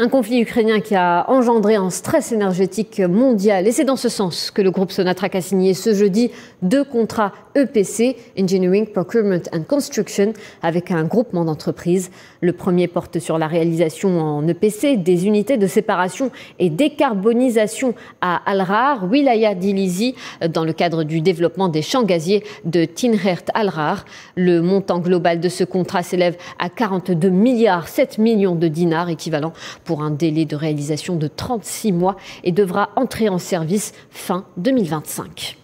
Un conflit ukrainien qui a engendré un stress énergétique mondial. Et c'est dans ce sens que le groupe Sonatrach a signé ce jeudi deux contrats EPC, Engineering, Procurement and Construction, avec un groupement d'entreprises. Le premier porte sur la réalisation en EPC des unités de séparation et décarbonisation à Alrar, Wilaya d'Ilizi, dans le cadre du développement des champs gaziers de Tinhert Alrar. Le montant global de ce contrat s'élève à 42 milliards 7 millions de dinars, équivalent pour un délai de réalisation de 36 mois et devra entrer en service fin 2025.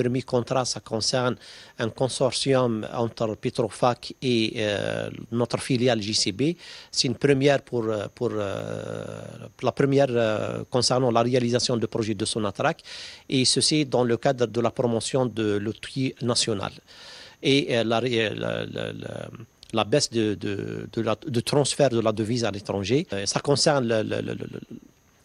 premier contrat, ça concerne un consortium entre Petrofac et euh, notre filiale JCB. C'est une première pour, euh, pour euh, la première concernant la réalisation de projets de Sonatrac et ceci dans le cadre de la promotion de l'outil national. Et la, la, la, la baisse de, de, transfert de la devise à l'étranger. Euh, ça concerne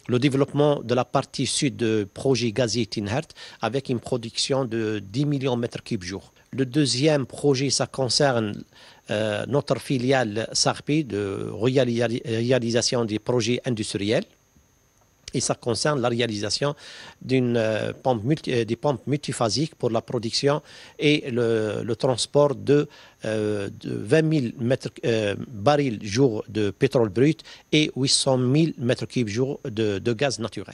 le, développement de la partie sud du projet gazier Tinhert avec une production de 10 millions de mètres cubes jour. Le deuxième projet, ça concerne euh, notre filiale SARPI de réalisation des projets industriels et ça concerne la réalisation d'une euh, multi, euh, des pompes multiphasiques pour la production et le, transport de, 20 euh, 000 mètres, barils jour de pétrole brut et 800 000 mètres cubes jour de gaz naturel.